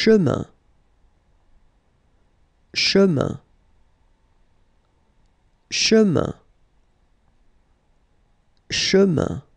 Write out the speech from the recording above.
chemin chemin chemin chemin